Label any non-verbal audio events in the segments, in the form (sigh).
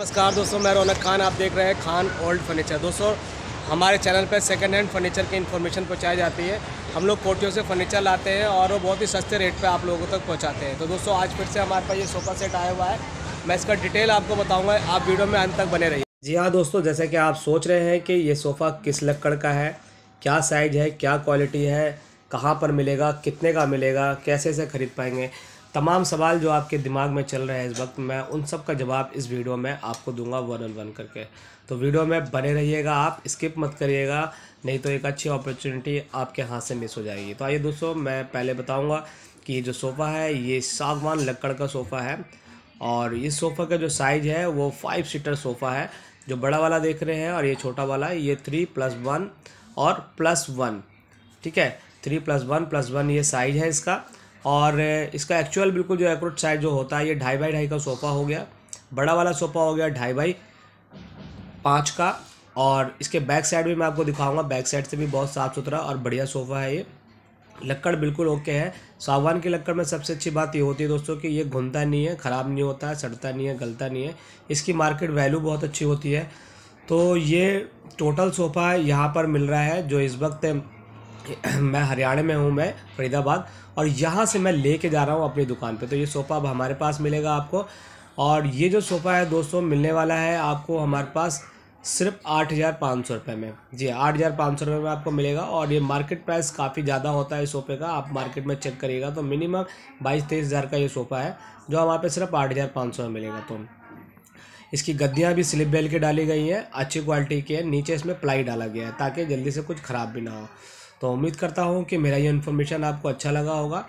नमस्कार दोस्तों मैं रौनक खान आप देख रहे हैं खान ओल्ड फर्नीचर दोस्तों हमारे चैनल पर सेकेंड हैंड फर्नीचर की इन्फॉर्मेशन पहुंचाई जाती है हम लोग कोटियों से फर्नीचर लाते हैं और वो बहुत ही सस्ते रेट पे आप लोगों तक पहुंचाते हैं तो दोस्तों आज फिर से हमारे पास ये सोफा सेट आया हुआ है मैं इसका डिटेल आपको बताऊँगा आप वीडियो में अंत तक बने रहिए जी हाँ दोस्तों जैसे कि आप सोच रहे हैं कि ये सोफ़ा किस लक्कड़ का है क्या साइज़ है क्या क्वालिटी है कहाँ पर मिलेगा कितने का मिलेगा कैसे से ख़रीद पाएंगे तमाम सवाल जो आपके दिमाग में चल रहे हैं इस वक्त मैं उन सब का जवाब इस वीडियो में आपको दूंगा वन ऑन वन करके तो वीडियो में बने रहिएगा आप स्किप मत करिएगा नहीं तो एक अच्छी अपॉर्चुनिटी आपके हाथ से मिस हो जाएगी तो आइए दोस्तों मैं पहले बताऊँगा कि ये जो सोफ़ा है ये सागवान लकड़ का सोफ़ा है और इस सोफ़ा का जो साइज़ है वो फाइव सीटर सोफ़ा है जो बड़ा वाला देख रहे हैं और ये छोटा वाला ये थ्री प्लस वन और प्लस वन ठीक है three plus one plus one ये साइज़ है इसका और इसका एक्चुअल बिल्कुल जो एक्रोट साइज़ जो होता है ये ढाई बाई ढाई का सोफ़ा हो गया बड़ा वाला सोफ़ा हो गया ढाई बाई पाँच का और इसके बैक साइड भी मैं आपको दिखाऊंगा बैक साइड से भी बहुत साफ़ सुथरा और बढ़िया सोफ़ा है ये लक्कड़ बिल्कुल ओके है सागवान की लक्कड़ में सबसे अच्छी बात ये होती है दोस्तों कि ये घूमता नहीं है ख़राब नहीं होता है सड़ता नहीं है गलता नहीं है इसकी मार्केट वैल्यू बहुत अच्छी होती है तो ये टोटल सोफ़ा यहाँ पर मिल रहा है जो इस वक्त (clears throat) मैं हरियाणा में हूँ मैं फरीदाबाद और यहाँ से मैं लेके जा रहा हूँ अपनी दुकान पे तो ये सोफ़ा अब हमारे पास मिलेगा आपको और ये जो सोफ़ा है दोस्तों मिलने वाला है आपको हमारे पास सिर्फ आठ हज़ार पाँच सौ रुपये में जी आठ हज़ार पाँच सौ रुपये में आपको मिलेगा और ये मार्केट प्राइस काफ़ी ज़्यादा होता है सोफ़े का आप मार्केट में चेक करिएगा तो मिनिमम बाईस तेईस हज़ार का ये सोफ़ा है जो हमारे पे सिर्फ आठ हज़ार पाँच सौ में मिलेगा तो इसकी गद्दियाँ भी स्लिप बेल के डाली गई हैं अच्छी क्वालिटी की है नीचे इसमें प्लाई डाला गया है ताकि जल्दी से कुछ ख़राब भी ना हो तो उम्मीद करता हूँ कि मेरा ये इन्फॉर्मेशन आपको अच्छा लगा होगा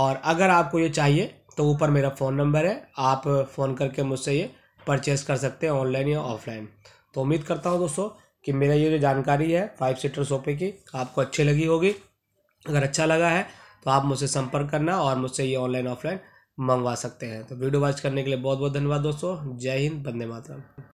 और अगर आपको ये चाहिए तो ऊपर मेरा फ़ोन नंबर है आप फ़ोन करके मुझसे ये परचेस कर सकते हैं ऑनलाइन या ऑफलाइन तो उम्मीद करता हूँ दोस्तों कि मेरा ये जो जानकारी है फाइव सीटर सोफे की आपको अच्छी लगी होगी अगर अच्छा लगा है तो आप मुझसे संपर्क करना और मुझसे ये ऑनलाइन ऑफलाइन मंगवा सकते हैं तो वीडियो वॉच करने के लिए बहुत बहुत धन्यवाद दोस्तों जय हिंद बंदे मातरम